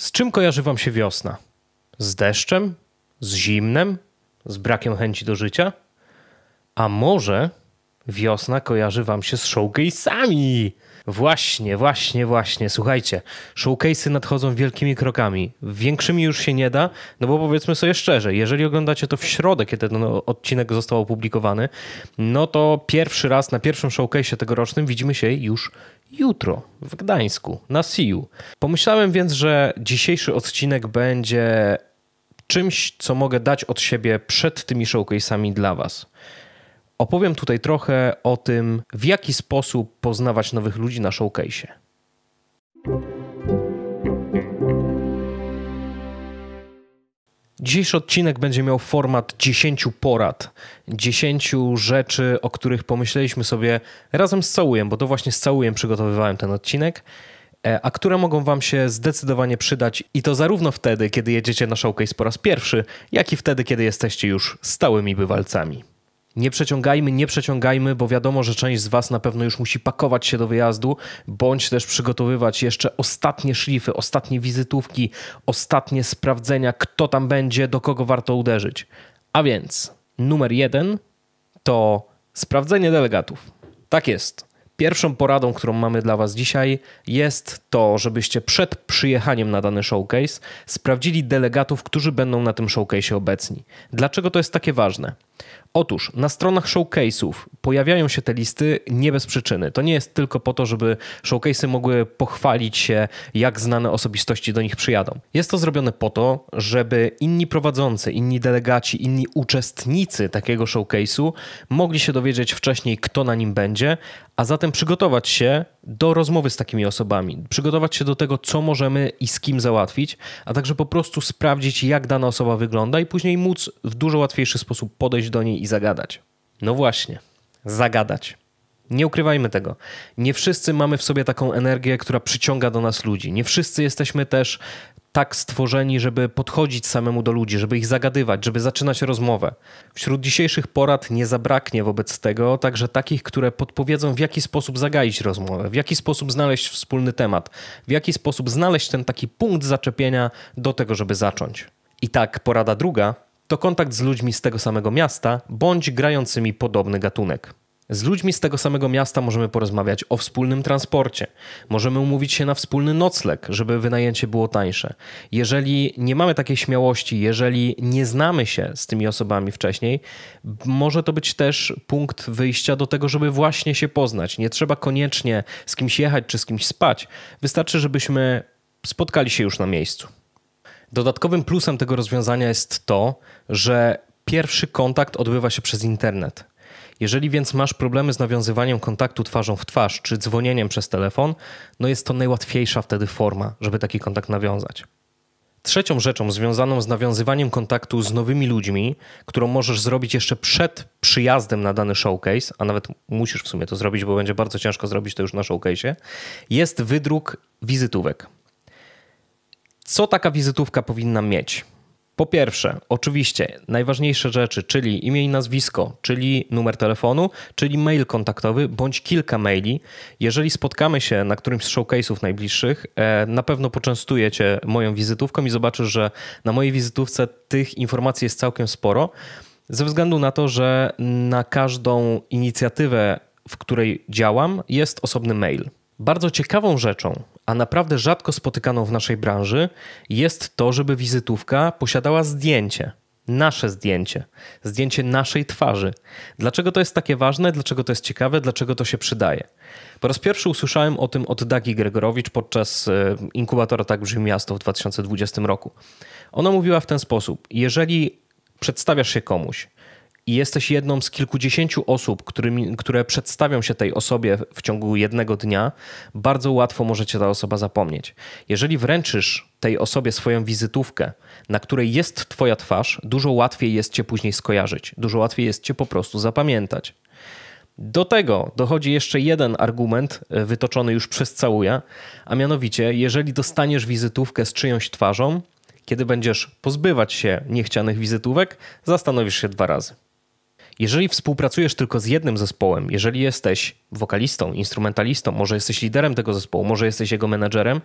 Z czym kojarzy Wam się wiosna? Z deszczem? Z zimnem? Z brakiem chęci do życia? A może wiosna kojarzy Wam się z showcase'ami? Właśnie, właśnie, właśnie. Słuchajcie, showcase'y nadchodzą wielkimi krokami. Większymi już się nie da, no bo powiedzmy sobie szczerze, jeżeli oglądacie to w środę, kiedy ten odcinek został opublikowany, no to pierwszy raz na pierwszym showcase'ie tegorocznym widzimy się już jutro w Gdańsku, na SIU. Pomyślałem więc, że dzisiejszy odcinek będzie czymś, co mogę dać od siebie przed tymi showcase'ami dla was. Opowiem tutaj trochę o tym, w jaki sposób poznawać nowych ludzi na showcase. Dzisiejszy odcinek będzie miał format 10 porad, 10 rzeczy, o których pomyśleliśmy sobie razem z Całujem, bo to właśnie z Całujem przygotowywałem ten odcinek, e, a które mogą Wam się zdecydowanie przydać i to zarówno wtedy, kiedy jedziecie na showcase po raz pierwszy, jak i wtedy, kiedy jesteście już stałymi bywalcami. Nie przeciągajmy, nie przeciągajmy, bo wiadomo, że część z Was na pewno już musi pakować się do wyjazdu, bądź też przygotowywać jeszcze ostatnie szlify, ostatnie wizytówki, ostatnie sprawdzenia, kto tam będzie, do kogo warto uderzyć. A więc numer jeden to sprawdzenie delegatów. Tak jest. Pierwszą poradą, którą mamy dla Was dzisiaj, jest to, żebyście przed przyjechaniem na dany showcase sprawdzili delegatów, którzy będą na tym showcase obecni. Dlaczego to jest takie ważne? Otóż na stronach showcase'ów pojawiają się te listy nie bez przyczyny. To nie jest tylko po to, żeby showcase'y mogły pochwalić się, jak znane osobistości do nich przyjadą. Jest to zrobione po to, żeby inni prowadzący, inni delegaci, inni uczestnicy takiego showcase'u mogli się dowiedzieć wcześniej, kto na nim będzie, a zatem przygotować się do rozmowy z takimi osobami, przygotować się do tego, co możemy i z kim załatwić, a także po prostu sprawdzić, jak dana osoba wygląda i później móc w dużo łatwiejszy sposób podejść do niej i zagadać. No właśnie, zagadać. Nie ukrywajmy tego. Nie wszyscy mamy w sobie taką energię, która przyciąga do nas ludzi. Nie wszyscy jesteśmy też tak stworzeni, żeby podchodzić samemu do ludzi, żeby ich zagadywać, żeby zaczynać rozmowę. Wśród dzisiejszych porad nie zabraknie wobec tego także takich, które podpowiedzą, w jaki sposób zagaić rozmowę, w jaki sposób znaleźć wspólny temat, w jaki sposób znaleźć ten taki punkt zaczepienia do tego, żeby zacząć. I tak porada druga to kontakt z ludźmi z tego samego miasta bądź grającymi podobny gatunek. Z ludźmi z tego samego miasta możemy porozmawiać o wspólnym transporcie. Możemy umówić się na wspólny nocleg, żeby wynajęcie było tańsze. Jeżeli nie mamy takiej śmiałości, jeżeli nie znamy się z tymi osobami wcześniej, może to być też punkt wyjścia do tego, żeby właśnie się poznać. Nie trzeba koniecznie z kimś jechać czy z kimś spać. Wystarczy, żebyśmy spotkali się już na miejscu. Dodatkowym plusem tego rozwiązania jest to, że pierwszy kontakt odbywa się przez internet. Jeżeli więc masz problemy z nawiązywaniem kontaktu twarzą w twarz czy dzwonieniem przez telefon, no jest to najłatwiejsza wtedy forma, żeby taki kontakt nawiązać. Trzecią rzeczą związaną z nawiązywaniem kontaktu z nowymi ludźmi, którą możesz zrobić jeszcze przed przyjazdem na dany showcase, a nawet musisz w sumie to zrobić, bo będzie bardzo ciężko zrobić to już na showcase, jest wydruk wizytówek. Co taka wizytówka powinna mieć? Po pierwsze, oczywiście najważniejsze rzeczy, czyli imię i nazwisko, czyli numer telefonu, czyli mail kontaktowy bądź kilka maili. Jeżeli spotkamy się na którymś z showcase'ów najbliższych, e, na pewno poczęstujecie moją wizytówką i zobaczysz, że na mojej wizytówce tych informacji jest całkiem sporo. Ze względu na to, że na każdą inicjatywę, w której działam, jest osobny mail. Bardzo ciekawą rzeczą, a naprawdę rzadko spotykaną w naszej branży, jest to, żeby wizytówka posiadała zdjęcie. Nasze zdjęcie, zdjęcie naszej twarzy. Dlaczego to jest takie ważne, dlaczego to jest ciekawe, dlaczego to się przydaje? Po raz pierwszy usłyszałem o tym od Dagi Gregorowicz podczas e, inkubatora Tak Brzmi Miasto w 2020 roku. Ona mówiła w ten sposób: Jeżeli przedstawiasz się komuś, i jesteś jedną z kilkudziesięciu osób, którymi, które przedstawią się tej osobie w ciągu jednego dnia, bardzo łatwo możecie ta osoba zapomnieć. Jeżeli wręczysz tej osobie swoją wizytówkę, na której jest Twoja twarz, dużo łatwiej jest Cię później skojarzyć, dużo łatwiej jest Cię po prostu zapamiętać. Do tego dochodzi jeszcze jeden argument e, wytoczony już przez całuja, a mianowicie, jeżeli dostaniesz wizytówkę z czyjąś twarzą, kiedy będziesz pozbywać się niechcianych wizytówek, zastanowisz się dwa razy. Jeżeli współpracujesz tylko z jednym zespołem, jeżeli jesteś wokalistą, instrumentalistą, może jesteś liderem tego zespołu, może jesteś jego menedżerem,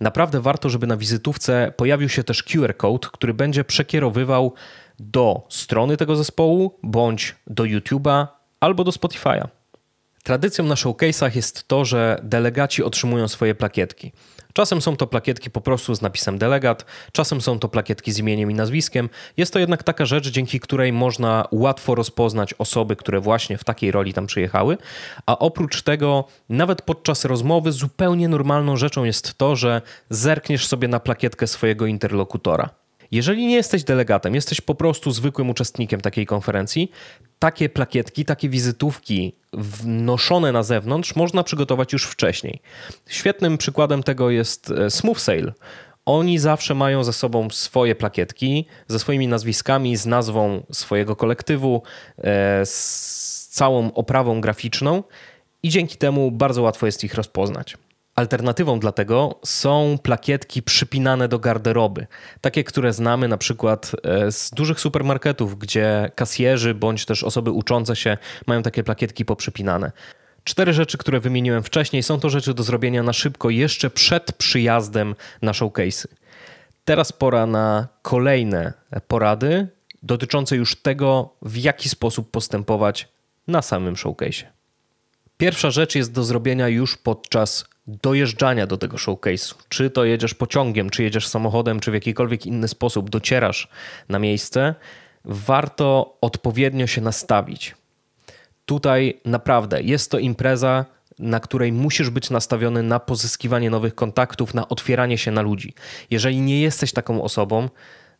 naprawdę warto, żeby na wizytówce pojawił się też QR code, który będzie przekierowywał do strony tego zespołu, bądź do YouTube'a albo do Spotify'a. Tradycją na showcase'ach jest to, że delegaci otrzymują swoje plakietki. Czasem są to plakietki po prostu z napisem delegat, czasem są to plakietki z imieniem i nazwiskiem. Jest to jednak taka rzecz, dzięki której można łatwo rozpoznać osoby, które właśnie w takiej roli tam przyjechały. A oprócz tego, nawet podczas rozmowy, zupełnie normalną rzeczą jest to, że zerkniesz sobie na plakietkę swojego interlokutora. Jeżeli nie jesteś delegatem, jesteś po prostu zwykłym uczestnikiem takiej konferencji, takie plakietki, takie wizytówki wnoszone na zewnątrz można przygotować już wcześniej. Świetnym przykładem tego jest e, Smooth Sale. Oni zawsze mają ze sobą swoje plakietki ze swoimi nazwiskami, z nazwą swojego kolektywu, e, z całą oprawą graficzną i dzięki temu bardzo łatwo jest ich rozpoznać. Alternatywą dla tego są plakietki przypinane do garderoby. Takie, które znamy na przykład e, z dużych supermarketów, gdzie kasjerzy bądź też osoby uczące się mają takie plakietki poprzypinane. Cztery rzeczy, które wymieniłem wcześniej, są to rzeczy do zrobienia na szybko jeszcze przed przyjazdem na showcase'y. Teraz pora na kolejne porady dotyczące już tego, w jaki sposób postępować na samym showcase'ie. Pierwsza rzecz jest do zrobienia już podczas dojeżdżania do tego showcase'u. Czy to jedziesz pociągiem, czy jedziesz samochodem, czy w jakikolwiek inny sposób docierasz na miejsce, warto odpowiednio się nastawić. Tutaj naprawdę jest to impreza, na której musisz być nastawiony na pozyskiwanie nowych kontaktów, na otwieranie się na ludzi. Jeżeli nie jesteś taką osobą,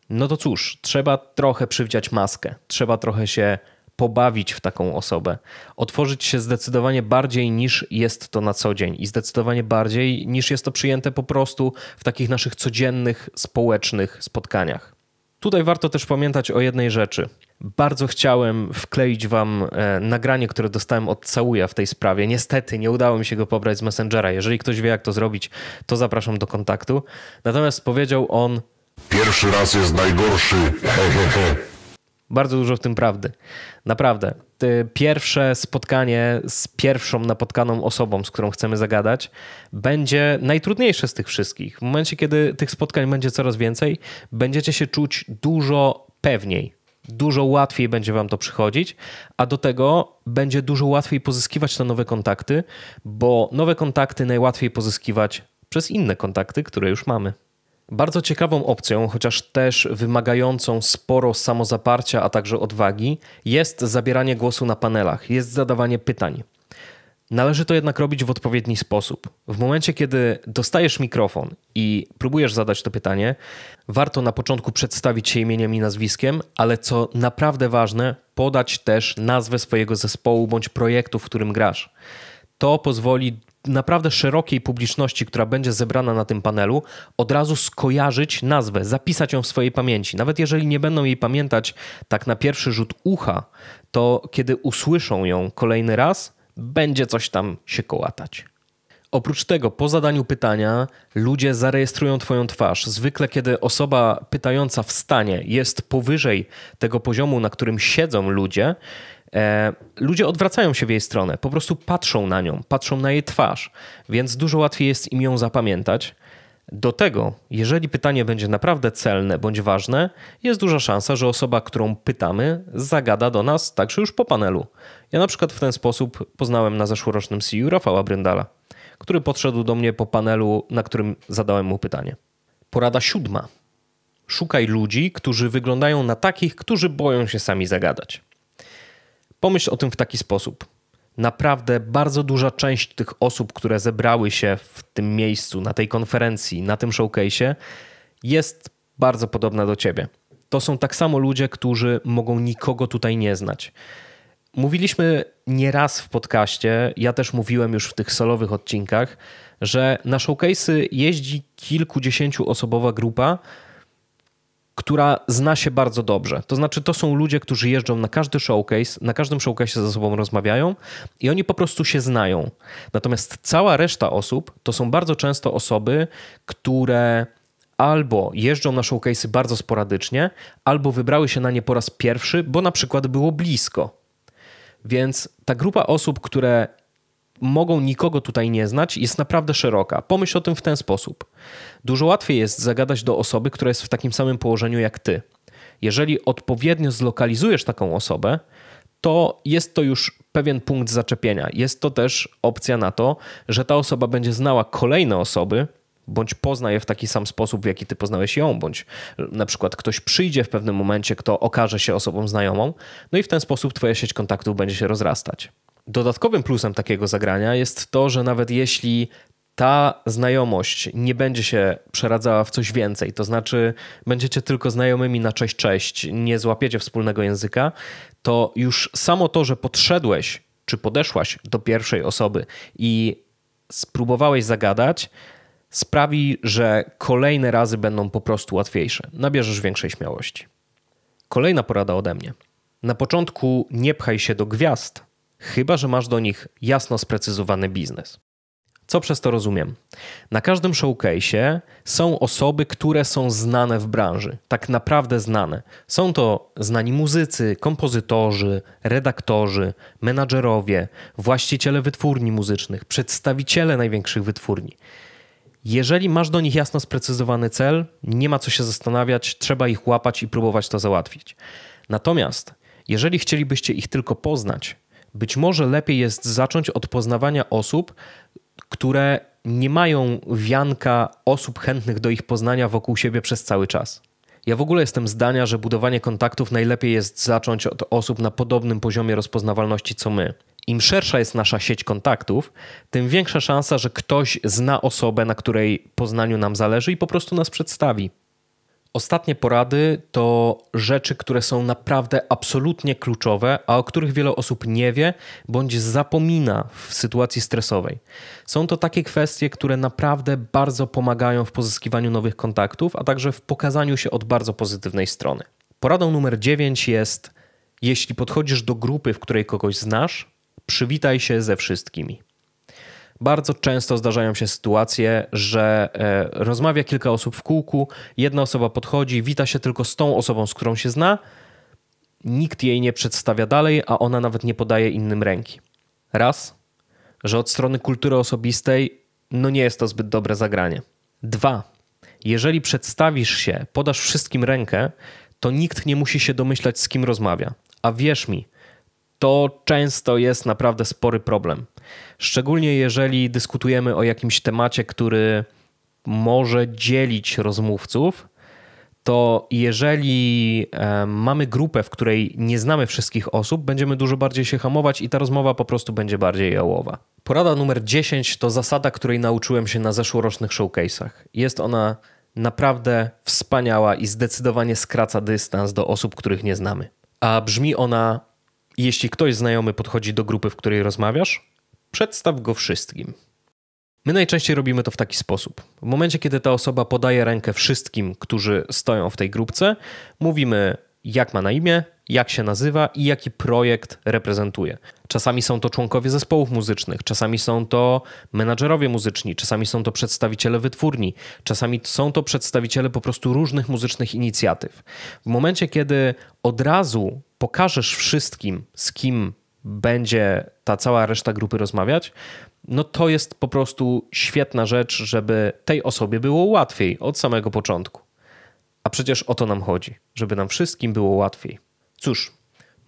no to cóż, trzeba trochę przywdziać maskę, trzeba trochę się pobawić w taką osobę, otworzyć się zdecydowanie bardziej niż jest to na co dzień i zdecydowanie bardziej niż jest to przyjęte po prostu w takich naszych codziennych, społecznych spotkaniach. Tutaj warto też pamiętać o jednej rzeczy. Bardzo chciałem wkleić wam e, nagranie, które dostałem od Całuja w tej sprawie. Niestety nie udało mi się go pobrać z Messengera. Jeżeli ktoś wie, jak to zrobić, to zapraszam do kontaktu. Natomiast powiedział on: Pierwszy raz jest najgorszy. He, he, he. Bardzo dużo w tym prawdy. Naprawdę. Pierwsze spotkanie z pierwszą napotkaną osobą, z którą chcemy zagadać, będzie najtrudniejsze z tych wszystkich. W momencie, kiedy tych spotkań będzie coraz więcej, będziecie się czuć dużo pewniej. Dużo łatwiej będzie Wam to przychodzić, a do tego będzie dużo łatwiej pozyskiwać te nowe kontakty, bo nowe kontakty najłatwiej pozyskiwać przez inne kontakty, które już mamy. Bardzo ciekawą opcją, chociaż też wymagającą sporo samozaparcia, a także odwagi, jest zabieranie głosu na panelach, jest zadawanie pytań. Należy to jednak robić w odpowiedni sposób. W momencie, kiedy dostajesz mikrofon i próbujesz zadać to pytanie, warto na początku przedstawić się imieniem i nazwiskiem, ale co naprawdę ważne, podać też nazwę swojego zespołu bądź projektu, w którym grasz. To pozwoli naprawdę szerokiej publiczności, która będzie zebrana na tym panelu, od razu skojarzyć nazwę, zapisać ją w swojej pamięci. Nawet jeżeli nie będą jej pamiętać tak na pierwszy rzut ucha, to kiedy usłyszą ją kolejny raz, będzie coś tam się kołatać. Oprócz tego, po zadaniu pytania, ludzie zarejestrują Twoją twarz. Zwykle, kiedy osoba pytająca w stanie jest powyżej tego poziomu, na którym siedzą ludzie, E, ludzie odwracają się w jej stronę, po prostu patrzą na nią, patrzą na jej twarz, więc dużo łatwiej jest im ją zapamiętać. Do tego, jeżeli pytanie będzie naprawdę celne bądź ważne, jest duża szansa, że osoba, którą pytamy, zagada do nas także już po panelu. Ja na przykład w ten sposób poznałem na zeszłorocznym CEO Rafała Bryndala, który podszedł do mnie po panelu, na którym zadałem mu pytanie. Porada siódma. Szukaj ludzi, którzy wyglądają na takich, którzy boją się sami zagadać. Pomyśl o tym w taki sposób. Naprawdę bardzo duża część tych osób, które zebrały się w tym miejscu, na tej konferencji, na tym showcase'ie, jest bardzo podobna do ciebie. To są tak samo ludzie, którzy mogą nikogo tutaj nie znać. Mówiliśmy nieraz w podcaście, ja też mówiłem już w tych solowych odcinkach, że na showcase'y jeździ kilkudziesięciu osobowa grupa, która zna się bardzo dobrze. To znaczy, to są ludzie, którzy jeżdżą na każdy showcase, na każdym showcase ze sobą rozmawiają i oni po prostu się znają. Natomiast cała reszta osób to są bardzo często osoby, które albo jeżdżą na showcase'y bardzo sporadycznie, albo wybrały się na nie po raz pierwszy, bo na przykład było blisko. Więc ta grupa osób, które mogą nikogo tutaj nie znać, jest naprawdę szeroka. Pomyśl o tym w ten sposób. Dużo łatwiej jest zagadać do osoby, która jest w takim samym położeniu jak ty. Jeżeli odpowiednio zlokalizujesz taką osobę, to jest to już pewien punkt zaczepienia. Jest to też opcja na to, że ta osoba będzie znała kolejne osoby, bądź pozna je w taki sam sposób, w jaki ty poznałeś ją, bądź na przykład ktoś przyjdzie w pewnym momencie, kto okaże się osobą znajomą, no i w ten sposób twoja sieć kontaktów będzie się rozrastać. Dodatkowym plusem takiego zagrania jest to, że nawet jeśli ta znajomość nie będzie się przeradzała w coś więcej, to znaczy będziecie tylko znajomymi na cześć cześć, nie złapiecie wspólnego języka, to już samo to, że podszedłeś czy podeszłaś do pierwszej osoby i spróbowałeś zagadać, sprawi, że kolejne razy będą po prostu łatwiejsze. Nabierzesz większej śmiałości. Kolejna porada ode mnie. Na początku nie pchaj się do gwiazd, chyba że masz do nich jasno sprecyzowany biznes. Co przez to rozumiem? Na każdym showcase są osoby, które są znane w branży, tak naprawdę znane. Są to znani muzycy, kompozytorzy, redaktorzy, menadżerowie, właściciele wytwórni muzycznych, przedstawiciele największych wytwórni. Jeżeli masz do nich jasno sprecyzowany cel, nie ma co się zastanawiać, trzeba ich łapać i próbować to załatwić. Natomiast jeżeli chcielibyście ich tylko poznać, być może lepiej jest zacząć od poznawania osób, które nie mają wianka osób chętnych do ich poznania wokół siebie przez cały czas. Ja w ogóle jestem zdania, że budowanie kontaktów najlepiej jest zacząć od osób na podobnym poziomie rozpoznawalności co my. Im szersza jest nasza sieć kontaktów, tym większa szansa, że ktoś zna osobę, na której poznaniu nam zależy i po prostu nas przedstawi. Ostatnie porady to rzeczy, które są naprawdę absolutnie kluczowe, a o których wiele osób nie wie bądź zapomina w sytuacji stresowej. Są to takie kwestie, które naprawdę bardzo pomagają w pozyskiwaniu nowych kontaktów, a także w pokazaniu się od bardzo pozytywnej strony. Poradą numer 9 jest: jeśli podchodzisz do grupy, w której kogoś znasz, przywitaj się ze wszystkimi bardzo często zdarzają się sytuacje, że e, rozmawia kilka osób w kółku, jedna osoba podchodzi, wita się tylko z tą osobą, z którą się zna, nikt jej nie przedstawia dalej, a ona nawet nie podaje innym ręki. Raz, że od strony kultury osobistej no nie jest to zbyt dobre zagranie. Dwa, jeżeli przedstawisz się, podasz wszystkim rękę, to nikt nie musi się domyślać, z kim rozmawia. A wierz mi, to często jest naprawdę spory problem. Szczególnie jeżeli dyskutujemy o jakimś temacie, który może dzielić rozmówców, to jeżeli mamy grupę, w której nie znamy wszystkich osób, będziemy dużo bardziej się hamować i ta rozmowa po prostu będzie bardziej jałowa. Porada numer 10 to zasada, której nauczyłem się na zeszłorocznych showcase'ach. Jest ona naprawdę wspaniała i zdecydowanie skraca dystans do osób, których nie znamy. A brzmi ona jeśli ktoś znajomy podchodzi do grupy, w której rozmawiasz, przedstaw go wszystkim. My najczęściej robimy to w taki sposób. W momencie, kiedy ta osoba podaje rękę wszystkim, którzy stoją w tej grupce, mówimy, jak ma na imię, jak się nazywa i jaki projekt reprezentuje. Czasami są to członkowie zespołów muzycznych, czasami są to menadżerowie muzyczni, czasami są to przedstawiciele wytwórni, czasami są to przedstawiciele po prostu różnych muzycznych inicjatyw. W momencie, kiedy od razu pokażesz wszystkim, z kim będzie ta cała reszta grupy rozmawiać, no to jest po prostu świetna rzecz, żeby tej osobie było łatwiej od samego początku. A przecież o to nam chodzi, żeby nam wszystkim było łatwiej. Cóż,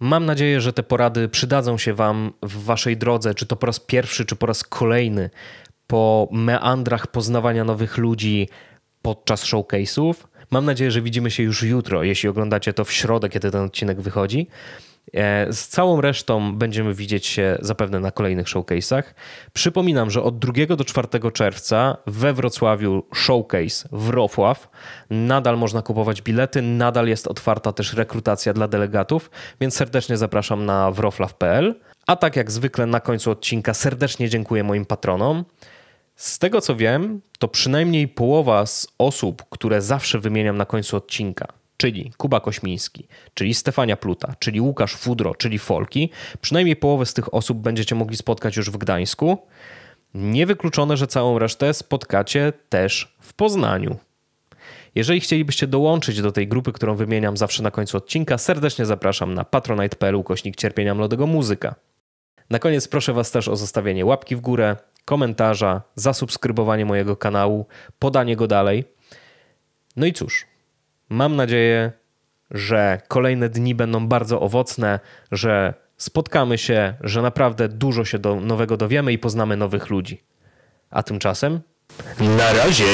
mam nadzieję, że te porady przydadzą się Wam w Waszej drodze, czy to po raz pierwszy, czy po raz kolejny, po meandrach poznawania nowych ludzi podczas showcase'ów. Mam nadzieję, że widzimy się już jutro, jeśli oglądacie to w środę, kiedy ten odcinek wychodzi. E, z całą resztą będziemy widzieć się zapewne na kolejnych showcase'ach. Przypominam, że od 2 do 4 czerwca we Wrocławiu showcase w Wrocław. Nadal można kupować bilety, nadal jest otwarta też rekrutacja dla delegatów, więc serdecznie zapraszam na wroflaw.pl. A tak jak zwykle na końcu odcinka serdecznie dziękuję moim patronom. Z tego co wiem, to przynajmniej połowa z osób, które zawsze wymieniam na końcu odcinka – czyli Kuba Kośmiński, czyli Stefania Pluta, czyli Łukasz Fudro, czyli Folki, przynajmniej połowę z tych osób będziecie mogli spotkać już w Gdańsku. Niewykluczone, że całą resztę spotkacie też w Poznaniu. Jeżeli chcielibyście dołączyć do tej grupy, którą wymieniam zawsze na końcu odcinka, serdecznie zapraszam na patronite.pl kośnik cierpienia młodego muzyka. Na koniec proszę Was też o zostawienie łapki w górę, komentarza, zasubskrybowanie mojego kanału, podanie go dalej. No i cóż, Mam nadzieję, że kolejne dni będą bardzo owocne, że spotkamy się, że naprawdę dużo się do nowego dowiemy i poznamy nowych ludzi. A tymczasem. Na razie!